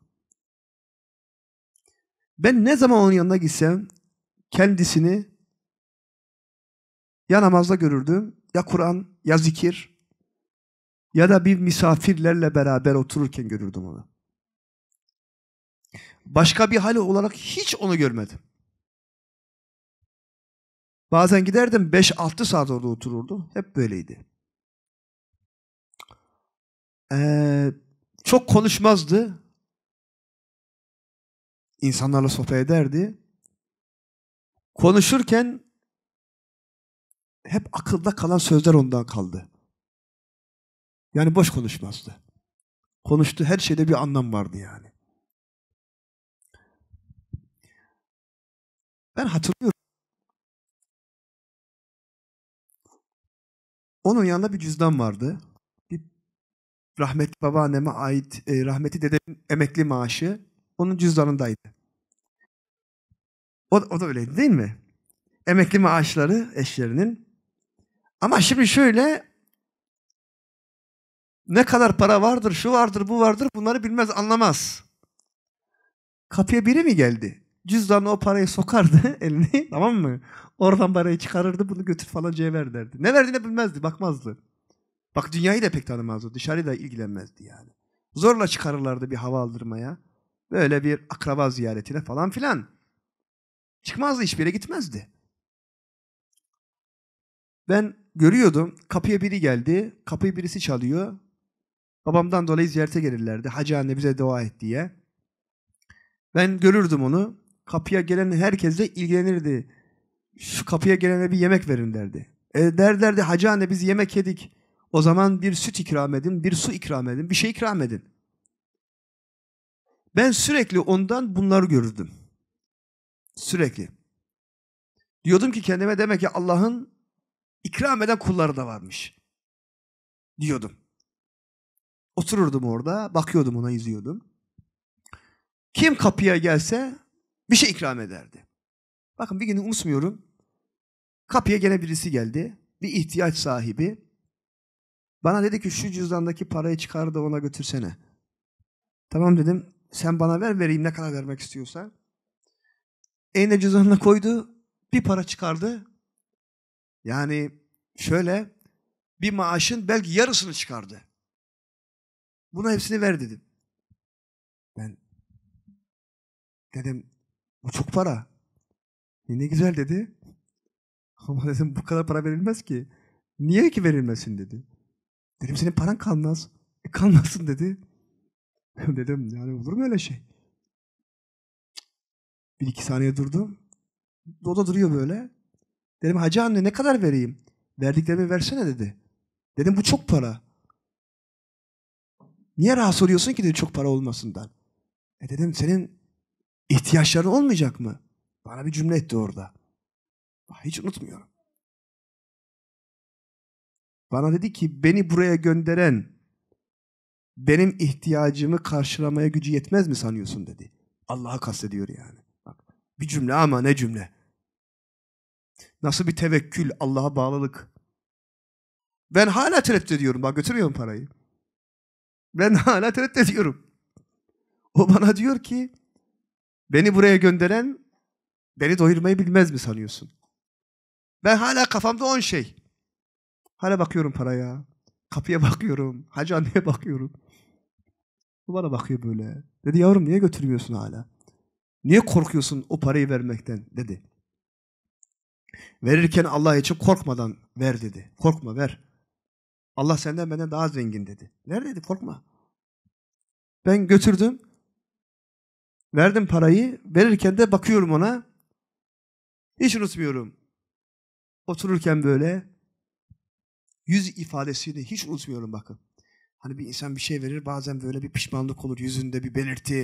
Ben ne zaman onun yanına gitsem kendisini ya namazda görürdüm, ya Kur'an, ya zikir, ya da bir misafirlerle beraber otururken görürdüm onu. Başka bir hal olarak hiç onu görmedim. Bazen giderdim 5-6 saat orada otururdu. Hep böyleydi. Ee, çok konuşmazdı. İnsanlarla sohbet ederdi. Konuşurken hep akılda kalan sözler ondan kaldı. Yani boş konuşmazdı. Konuştu her şeyde bir anlam vardı yani. Ben hatırlıyorum. Onun yanında bir cüzdan vardı. Bir rahmetli babaanneme ait, e, rahmetli dedemin emekli maaşı onun cüzdanındaydı. O, o da öyleydi değil mi? Emekli maaşları eşlerinin. Ama şimdi şöyle ne kadar para vardır, şu vardır, bu vardır bunları bilmez, anlamaz. Kapıya biri mi geldi? Cüzdanı o parayı sokardı [laughs] eline, tamam mı? Oradan parayı çıkarırdı bunu götür falan ver derdi. Ne verdiğini bilmezdi bakmazdı. Bak dünyayı da pek tanımazdı dışarıyla ilgilenmezdi yani. Zorla çıkarırlardı bir hava aldırmaya. Böyle bir akraba ziyaretine falan filan. Çıkmazdı hiçbir yere gitmezdi. Ben görüyordum kapıya biri geldi. Kapıyı birisi çalıyor. Babamdan dolayı ziyarete gelirlerdi. Hacı anne bize dua et diye. Ben görürdüm onu kapıya gelen herkesle ilgilenirdi. Şu kapıya gelene bir yemek verin derdi. E derlerdi hacı anne biz yemek yedik. O zaman bir süt ikram edin, bir su ikram edin, bir şey ikram edin. Ben sürekli ondan bunları görürdüm. Sürekli. Diyordum ki kendime demek ki Allah'ın ikram eden kulları da varmış. Diyordum. Otururdum orada, bakıyordum ona, izliyordum. Kim kapıya gelse bir şey ikram ederdi. Bakın bir gün unutmuyorum. Kapıya gene birisi geldi. Bir ihtiyaç sahibi. Bana dedi ki şu cüzdandaki parayı çıkar da ona götürsene. Tamam dedim. Sen bana ver vereyim ne kadar vermek istiyorsan. Eline cüzdanına koydu. Bir para çıkardı. Yani şöyle bir maaşın belki yarısını çıkardı. Buna hepsini ver dedim. Ben dedim bu çok para. E ne güzel dedi. Ama dedim bu kadar para verilmez ki. Niye ki verilmesin dedi. Dedim senin paran kalmaz. E, kalmasın dedi. [laughs] dedim yani olur mu öyle şey? Bir iki saniye durdum. O da duruyor böyle. Dedim hacı anne ne kadar vereyim? Verdiklerimi versene dedi. Dedim bu çok para. Niye rahatsız oluyorsun ki dedi çok para olmasından. E dedim senin ihtiyaçların olmayacak mı? Bana bir cümle etti orada. Hiç unutmuyorum. Bana dedi ki beni buraya gönderen benim ihtiyacımı karşılamaya gücü yetmez mi sanıyorsun dedi. Allah'a kastediyor yani. Bak, bir cümle ama ne cümle. Nasıl bir tevekkül, Allah'a bağlılık. Ben hala tereddüt ediyorum. Bak götürüyorum parayı. Ben hala tereddüt ediyorum. O bana diyor ki Beni buraya gönderen beni doyurmayı bilmez mi sanıyorsun? Ben hala kafamda on şey. Hala bakıyorum paraya. Kapıya bakıyorum. Hacı anneye bakıyorum. Bu bana bakıyor böyle. Dedi yavrum niye götürmüyorsun hala? Niye korkuyorsun o parayı vermekten dedi. Verirken Allah için korkmadan ver dedi. Korkma ver. Allah senden benden daha zengin dedi. dedi? korkma. Ben götürdüm. Verdim parayı. Verirken de bakıyorum ona. Hiç unutmuyorum. Otururken böyle yüz ifadesini hiç unutmuyorum bakın. Hani bir insan bir şey verir bazen böyle bir pişmanlık olur. Yüzünde bir belirti,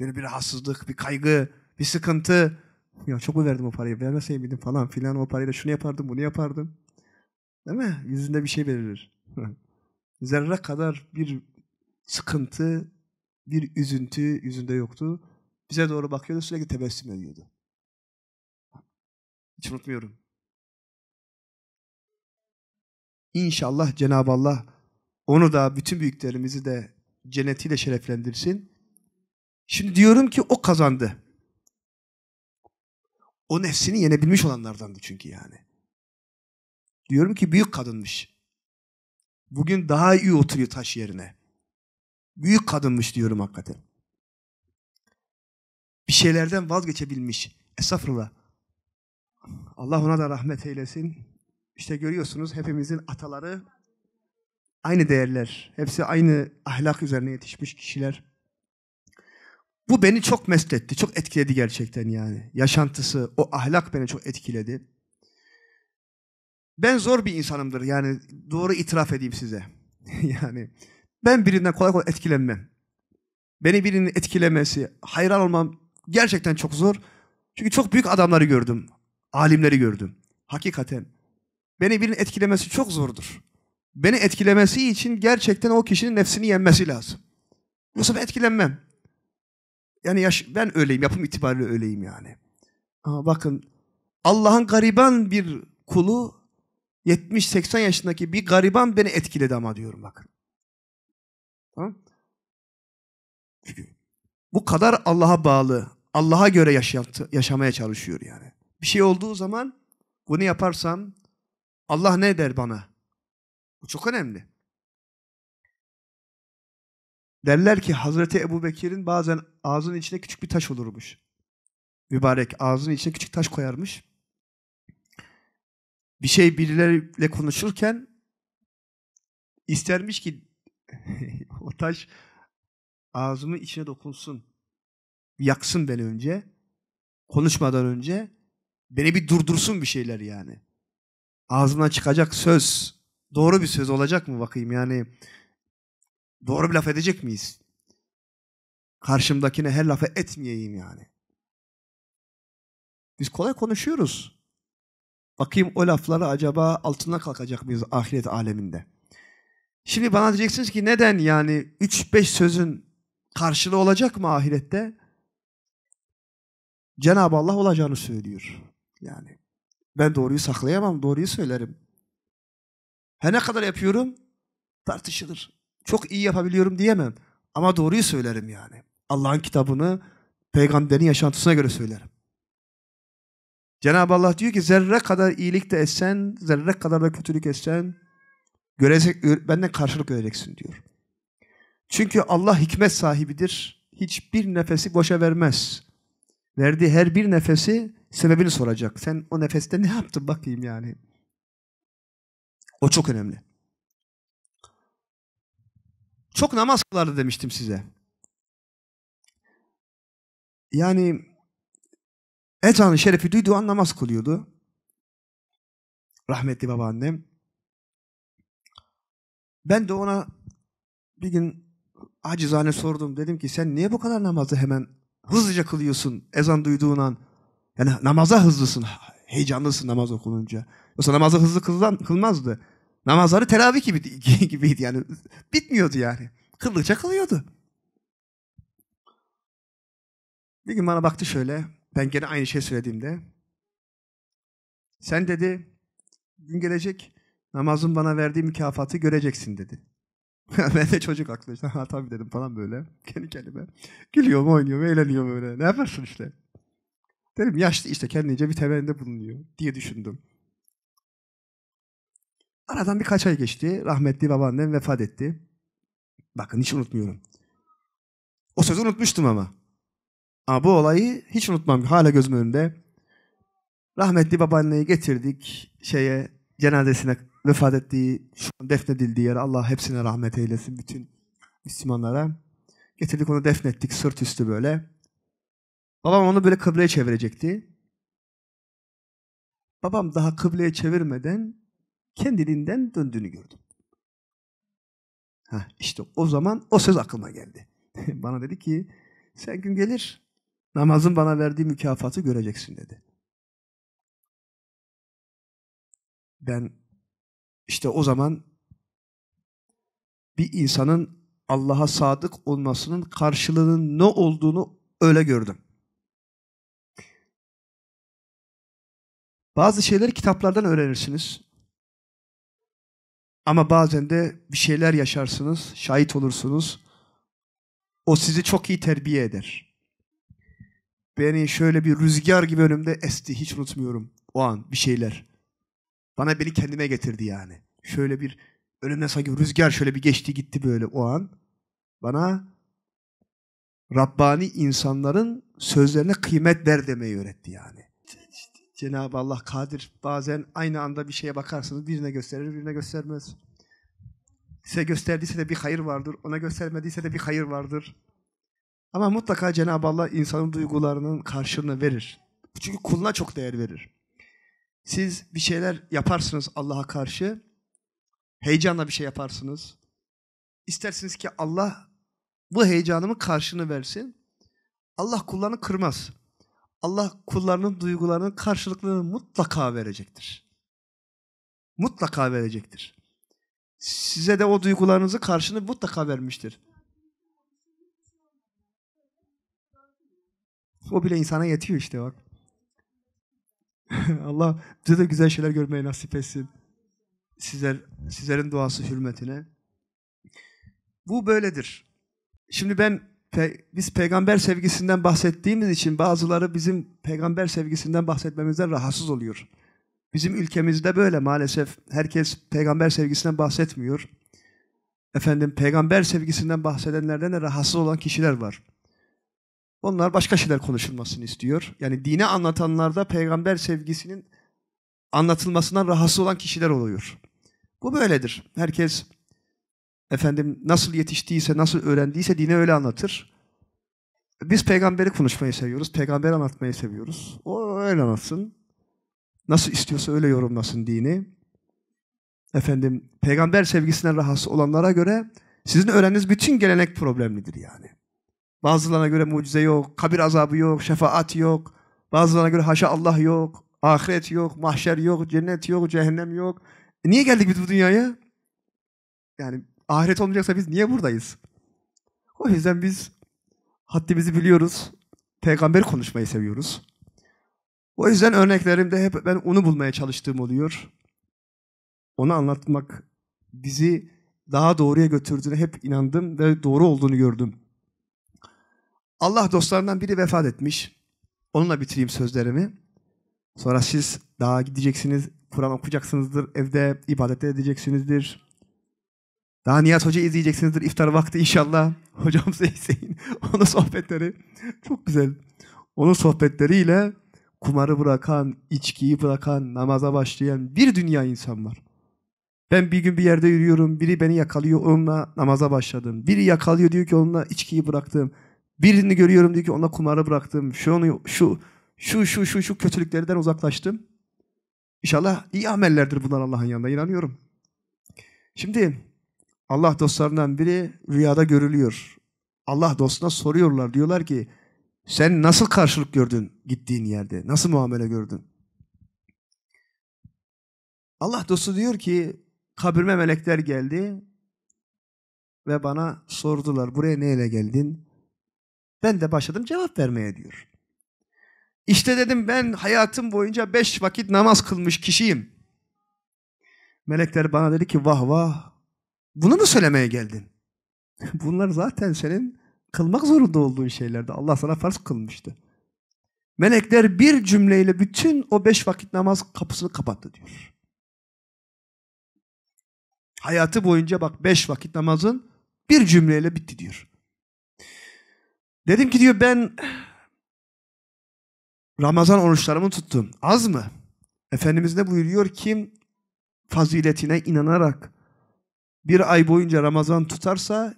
böyle bir rahatsızlık, bir kaygı, bir sıkıntı. Ya çok mu verdim o parayı? Vermeseydim falan filan o parayla şunu yapardım, bunu yapardım. Değil mi? Yüzünde bir şey belirir. [laughs] Zerre kadar bir sıkıntı, bir üzüntü yüzünde yoktu. Bize doğru bakıyordu sürekli tebessüm ediyordu. Hiç unutmuyorum. İnşallah Cenab-ı Allah onu da bütün büyüklerimizi de cennetiyle şereflendirsin. Şimdi diyorum ki o kazandı. O nefsini yenebilmiş olanlardandı çünkü yani. Diyorum ki büyük kadınmış. Bugün daha iyi oturuyor taş yerine. Büyük kadınmış diyorum hakikaten bir şeylerden vazgeçebilmiş. Estağfurullah. Allah ona da rahmet eylesin. İşte görüyorsunuz hepimizin ataları aynı değerler. Hepsi aynı ahlak üzerine yetişmiş kişiler. Bu beni çok mest etti, çok etkiledi gerçekten yani. Yaşantısı, o ahlak beni çok etkiledi. Ben zor bir insanımdır yani doğru itiraf edeyim size. [laughs] yani ben birinden kolay kolay etkilenmem. Beni birinin etkilemesi, hayran olmam gerçekten çok zor. Çünkü çok büyük adamları gördüm. Alimleri gördüm. Hakikaten. Beni birinin etkilemesi çok zordur. Beni etkilemesi için gerçekten o kişinin nefsini yenmesi lazım. Yoksa ben etkilenmem. Yani yaş ben öyleyim, yapım itibariyle öyleyim yani. Ama bakın Allah'ın gariban bir kulu 70-80 yaşındaki bir gariban beni etkiledi ama diyorum bakın. Tamam? Çünkü bu kadar Allah'a bağlı, Allah'a göre yaşattı, yaşamaya çalışıyor yani. Bir şey olduğu zaman bunu yaparsam Allah ne der bana? Bu çok önemli. Derler ki Hazreti Ebu Bekir'in bazen ağzının içine küçük bir taş olurmuş. Mübarek ağzının içine küçük taş koyarmış. Bir şey birileriyle konuşurken istermiş ki [laughs] o taş ağzımın içine dokunsun yaksın beni önce. Konuşmadan önce beni bir durdursun bir şeyler yani. Ağzımdan çıkacak söz doğru bir söz olacak mı bakayım yani doğru bir laf edecek miyiz? Karşımdakine her lafı etmeyeyim yani. Biz kolay konuşuyoruz. Bakayım o lafları acaba altına kalkacak mıyız ahiret aleminde? Şimdi bana diyeceksiniz ki neden yani 3-5 sözün karşılığı olacak mı ahirette? Cenab-ı Allah olacağını söylüyor. Yani ben doğruyu saklayamam, doğruyu söylerim. He ne kadar yapıyorum? Tartışılır. Çok iyi yapabiliyorum diyemem. Ama doğruyu söylerim yani. Allah'ın kitabını peygamberin yaşantısına göre söylerim. Cenab-ı Allah diyor ki zerre kadar iyilik de etsen, zerre kadar da kötülük etsen görecek, benden karşılık göreceksin diyor. Çünkü Allah hikmet sahibidir. Hiçbir nefesi boşa vermez. Verdiği her bir nefesi sebebini soracak. Sen o nefeste ne yaptın bakayım yani. O çok önemli. Çok namaz kılardı demiştim size. Yani ezanın şerefi duyduğu an namaz kılıyordu. Rahmetli babaannem. Ben de ona bir gün acizane sordum. Dedim ki sen niye bu kadar namazı hemen Hızlıca kılıyorsun ezan duyduğun an. Yani namaza hızlısın. Heyecanlısın namaz okununca. Yoksa namazı hızlı kılan, kılmazdı. Namazları teravih gibi, [laughs] gibiydi yani. Bitmiyordu yani. Kıldıkça kılıyordu. Bir gün bana baktı şöyle. Ben gene aynı şey söylediğimde. Sen dedi, gün gelecek namazın bana verdiği mükafatı göreceksin dedi. [laughs] ben de çocuk aklı işte ha tabii dedim falan böyle. Kendi kendime gülüyorum, oynuyorum, eğleniyorum böyle. Ne yaparsın işte? Dedim yaşlı işte kendince bir temelinde bulunuyor diye düşündüm. Aradan birkaç ay geçti. Rahmetli babaannem vefat etti. Bakın hiç unutmuyorum. O sözü unutmuştum ama. Ama bu olayı hiç unutmam. Hala gözüm önünde. Rahmetli babaanneyi getirdik şeye cenazesine vefat ettiği, şu an defnedildiği yere Allah hepsine rahmet eylesin bütün Müslümanlara. Getirdik onu defnettik sırt üstü böyle. Babam onu böyle kıbleye çevirecekti. Babam daha kıbleye çevirmeden kendiliğinden döndüğünü gördüm. Ha işte o zaman o söz aklıma geldi. [laughs] bana dedi ki sen gün gelir namazın bana verdiği mükafatı göreceksin dedi. Ben işte o zaman bir insanın Allah'a sadık olmasının karşılığının ne olduğunu öyle gördüm. Bazı şeyleri kitaplardan öğrenirsiniz. Ama bazen de bir şeyler yaşarsınız, şahit olursunuz. O sizi çok iyi terbiye eder. Beni şöyle bir rüzgar gibi önümde esti, hiç unutmuyorum o an bir şeyler. Bana beni kendime getirdi yani. Şöyle bir önümden sanki rüzgar şöyle bir geçti gitti böyle o an. Bana Rabbani insanların sözlerine kıymet ver demeyi öğretti yani. Cenab-ı Allah kadir bazen aynı anda bir şeye bakarsınız birine gösterir birine göstermez. Size gösterdiyse de bir hayır vardır. Ona göstermediyse de bir hayır vardır. Ama mutlaka Cenab-ı Allah insanın duygularının karşılığını verir. Çünkü kuluna çok değer verir. Siz bir şeyler yaparsınız Allah'a karşı. Heyecanla bir şey yaparsınız. İstersiniz ki Allah bu heyecanımın karşını versin. Allah kullarını kırmaz. Allah kullarının duygularının karşılıklarını mutlaka verecektir. Mutlaka verecektir. Size de o duygularınızı karşını mutlaka vermiştir. O bile insana yetiyor işte bak. [laughs] Allah bize de güzel şeyler görmeyi nasip etsin. Sizler, sizlerin duası hürmetine. Bu böyledir. Şimdi ben biz peygamber sevgisinden bahsettiğimiz için bazıları bizim peygamber sevgisinden bahsetmemizden rahatsız oluyor. Bizim ülkemizde böyle maalesef herkes peygamber sevgisinden bahsetmiyor. Efendim peygamber sevgisinden bahsedenlerden de rahatsız olan kişiler var. Onlar başka şeyler konuşulmasını istiyor. Yani dini anlatanlarda peygamber sevgisinin anlatılmasından rahatsız olan kişiler oluyor. Bu böyledir. Herkes efendim nasıl yetiştiyse, nasıl öğrendiyse dini öyle anlatır. Biz peygamberi konuşmayı seviyoruz, peygamberi anlatmayı seviyoruz. O öyle anlatsın. Nasıl istiyorsa öyle yorumlasın dini. Efendim peygamber sevgisinden rahatsız olanlara göre sizin öğrendiğiniz bütün gelenek problemlidir yani. Bazılarına göre mucize yok, kabir azabı yok, şefaat yok. Bazılarına göre haşa Allah yok, ahiret yok, mahşer yok, cennet yok, cehennem yok. E niye geldik biz bu dünyaya? Yani ahiret olmayacaksa biz niye buradayız? O yüzden biz haddimizi biliyoruz. Peygamber konuşmayı seviyoruz. O yüzden örneklerimde hep ben onu bulmaya çalıştığım oluyor. Onu anlatmak bizi daha doğruya götürdüğüne hep inandım ve doğru olduğunu gördüm. Allah dostlarından biri vefat etmiş. Onunla bitireyim sözlerimi. Sonra siz daha gideceksiniz, Kur'an okuyacaksınızdır, evde ibadet edeceksinizdir. Daha Nihat Hoca izleyeceksinizdir iftar vakti inşallah. [laughs] Hocam Hüseyin, onun sohbetleri çok güzel. Onun sohbetleriyle kumarı bırakan, içkiyi bırakan, namaza başlayan bir dünya insan var. Ben bir gün bir yerde yürüyorum, biri beni yakalıyor, onunla namaza başladım. Biri yakalıyor diyor ki onunla içkiyi bıraktım. Birini görüyorum diyor ki ona kumarı bıraktım. şu onu şu, şu, şu, şu, şu kötülüklerden uzaklaştım. İnşallah iyi amellerdir bunlar Allah'ın yanında inanıyorum. Şimdi Allah dostlarından biri rüyada görülüyor. Allah dostuna soruyorlar. Diyorlar ki sen nasıl karşılık gördün gittiğin yerde? Nasıl muamele gördün? Allah dostu diyor ki kabirme melekler geldi ve bana sordular buraya neyle geldin? Ben de başladım cevap vermeye diyor. İşte dedim ben hayatım boyunca beş vakit namaz kılmış kişiyim. Melekler bana dedi ki vah vah bunu mu söylemeye geldin? [laughs] Bunlar zaten senin kılmak zorunda olduğun şeylerdi. Allah sana farz kılmıştı. Melekler bir cümleyle bütün o beş vakit namaz kapısını kapattı diyor. Hayatı boyunca bak beş vakit namazın bir cümleyle bitti diyor. Dedim ki diyor ben Ramazan oruçlarımı tuttum. Az mı? Efendimiz ne buyuruyor? Kim faziletine inanarak bir ay boyunca Ramazan tutarsa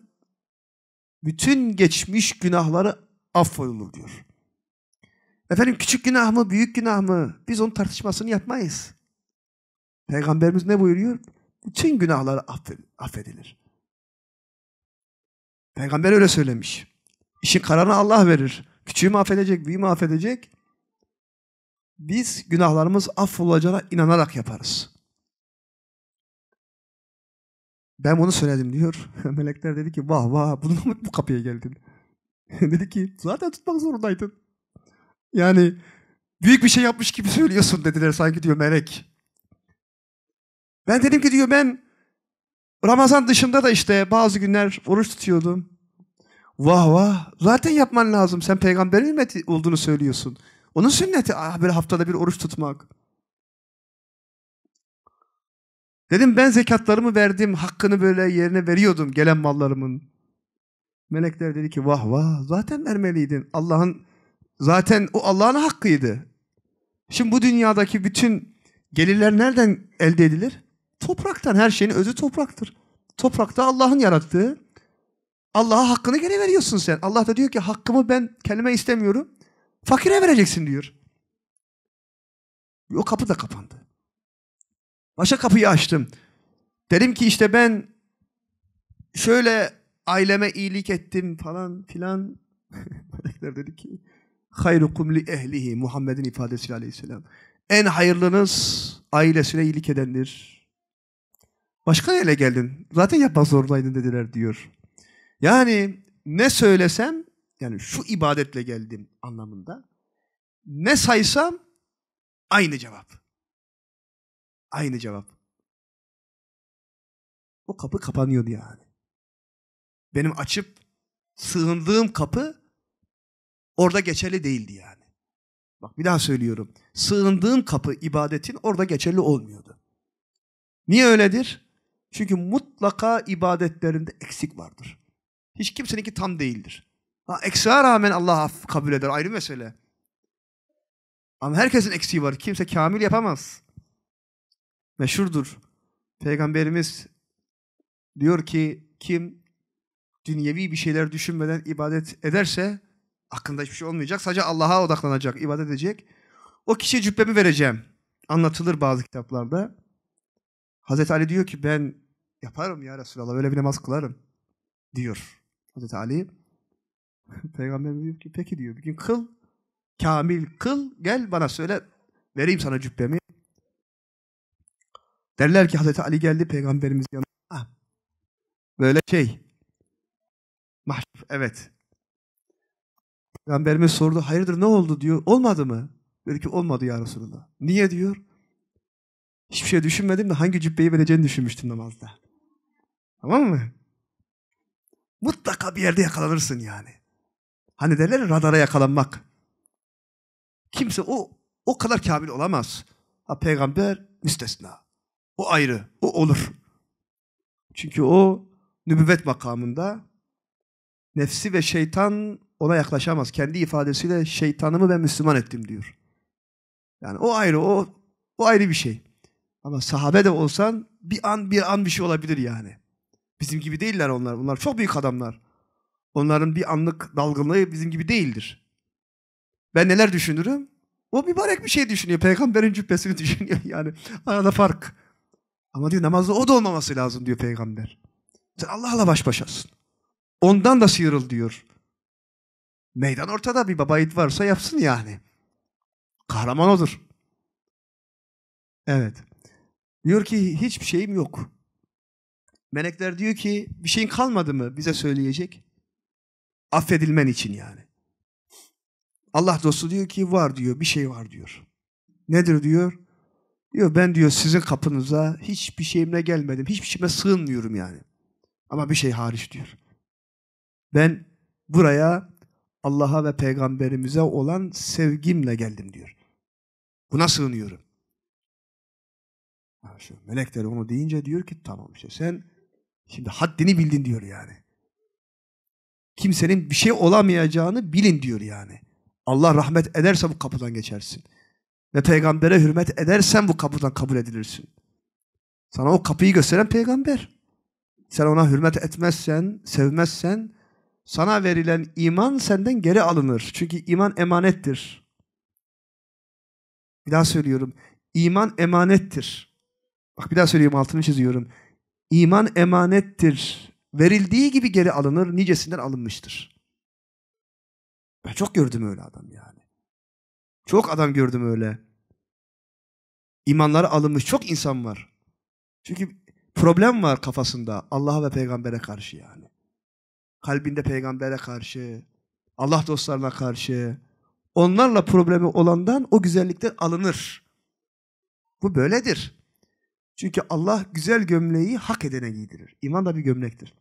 bütün geçmiş günahları affolunur diyor. Efendim küçük günah mı, büyük günah mı? Biz onun tartışmasını yapmayız. Peygamberimiz ne buyuruyor? Bütün günahları affedilir. Peygamber öyle söylemiş. İşin kararını Allah verir. Küçüğü mü affedecek, büyüğü affedecek? Biz günahlarımız affolacağına inanarak yaparız. Ben bunu söyledim diyor. [laughs] Melekler dedi ki vah vah bununla mı bu kapıya geldin? [laughs] dedi ki zaten tutmak zorundaydın. Yani büyük bir şey yapmış gibi söylüyorsun dediler sanki diyor melek. Ben dedim ki diyor ben Ramazan dışında da işte bazı günler oruç tutuyordum. Vah vah. Zaten yapman lazım. Sen peygamberin ümmeti olduğunu söylüyorsun. Onun sünneti ah, böyle haftada bir oruç tutmak. Dedim ben zekatlarımı verdim, hakkını böyle yerine veriyordum gelen mallarımın. Melekler dedi ki vah vah zaten vermeliydin. Allah'ın zaten o Allah'ın hakkıydı. Şimdi bu dünyadaki bütün gelirler nereden elde edilir? Topraktan her şeyin özü topraktır. Toprakta Allah'ın yarattığı Allah'a hakkını geri veriyorsun sen. Allah da diyor ki hakkımı ben kendime istemiyorum. Fakire vereceksin diyor. O kapı da kapandı. Başka kapıyı açtım. Dedim ki işte ben şöyle aileme iyilik ettim falan filan. [laughs] Melekler dedi ki hayrukum li ehlihi Muhammed'in ifadesiyle aleyhisselam. En hayırlınız ailesine iyilik edendir. Başka neyle geldin? Zaten yapmaz zorundaydın dediler diyor. Yani ne söylesem yani şu ibadetle geldim anlamında. Ne saysam aynı cevap. Aynı cevap. O kapı kapanıyordu yani. Benim açıp sığındığım kapı orada geçerli değildi yani. Bak bir daha söylüyorum. Sığındığım kapı ibadetin orada geçerli olmuyordu. Niye öyledir? Çünkü mutlaka ibadetlerinde eksik vardır. Hiç kimseninki tam değildir. Ha, eksiğe rağmen Allah affı kabul eder ayrı mesele. Ama herkesin eksiği var. Kimse kamil yapamaz. Meşhurdur. Peygamberimiz diyor ki kim dünyevi bir şeyler düşünmeden ibadet ederse aklında hiçbir şey olmayacak. Sadece Allah'a odaklanacak, ibadet edecek. O kişiye cübbemi vereceğim. Anlatılır bazı kitaplarda. Hazreti Ali diyor ki ben yaparım ya Resulallah öyle bir namaz kılarım diyor. Hazreti Ali. [laughs] Peygamber diyor ki peki diyor bir gün kıl, kamil kıl gel bana söyle vereyim sana cübbemi. Derler ki Hazreti Ali geldi peygamberimiz yanına. Ah, böyle şey. Mahşif, evet. Peygamberimiz sordu hayırdır ne oldu diyor. Olmadı mı? Dedi ki olmadı ya Resulallah. Niye diyor? Hiçbir şey düşünmedim de hangi cübbeyi vereceğini düşünmüştüm namazda. Tamam mı? Mutlaka bir yerde yakalanırsın yani. Hani derler radara yakalanmak. Kimse o o kadar kabil olamaz. Ha, peygamber müstesna. O ayrı, o olur. Çünkü o nübüvvet makamında nefsi ve şeytan ona yaklaşamaz. Kendi ifadesiyle şeytanımı ben Müslüman ettim diyor. Yani o ayrı, o, o ayrı bir şey. Ama sahabe de olsan bir an bir an bir şey olabilir yani. Bizim gibi değiller onlar. Bunlar çok büyük adamlar. Onların bir anlık dalgınlığı bizim gibi değildir. Ben neler düşünürüm? O mübarek bir şey düşünüyor. Peygamberin cübbesini [laughs] düşünüyor. Yani arada fark. Ama diyor namazda o da olmaması lazım diyor peygamber. Sen Allah'la baş başasın. Ondan da sıyrıl diyor. Meydan ortada bir babayit varsa yapsın yani. Kahraman odur. Evet. Diyor ki hiçbir şeyim yok. Melekler diyor ki bir şeyin kalmadı mı bize söyleyecek? Affedilmen için yani. Allah dostu diyor ki var diyor bir şey var diyor. Nedir diyor? Diyor ben diyor sizin kapınıza hiçbir şeyimle gelmedim. Hiçbir şeyime sığınmıyorum yani. Ama bir şey hariç diyor. Ben buraya Allah'a ve peygamberimize olan sevgimle geldim diyor. Buna sığınıyorum. Melekler onu deyince diyor ki tamam işte sen Şimdi haddini bildin diyor yani. Kimsenin bir şey olamayacağını bilin diyor yani. Allah rahmet ederse bu kapıdan geçersin. Ve peygambere hürmet edersen bu kapıdan kabul edilirsin. Sana o kapıyı gösteren peygamber. Sen ona hürmet etmezsen, sevmezsen sana verilen iman senden geri alınır. Çünkü iman emanettir. Bir daha söylüyorum. İman emanettir. Bak bir daha söylüyorum altını çiziyorum. İman emanettir. Verildiği gibi geri alınır, nicesinden alınmıştır. Ben çok gördüm öyle adam yani. Çok adam gördüm öyle. İmanları alınmış çok insan var. Çünkü problem var kafasında Allah'a ve peygambere karşı yani. Kalbinde peygambere karşı, Allah dostlarına karşı. Onlarla problemi olandan o güzellikler alınır. Bu böyledir. Çünkü Allah güzel gömleği hak edene giydirir. İman da bir gömlektir.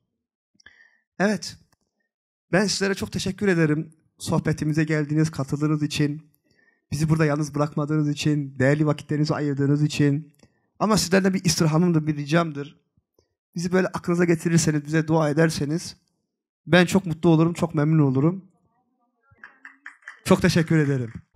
Evet. Ben sizlere çok teşekkür ederim. Sohbetimize geldiğiniz, katıldığınız için, bizi burada yalnız bırakmadığınız için, değerli vakitlerinizi ayırdığınız için. Ama sizlerden bir istirhamımdır, bir ricamdır. Bizi böyle aklınıza getirirseniz, bize dua ederseniz ben çok mutlu olurum, çok memnun olurum. Çok teşekkür ederim.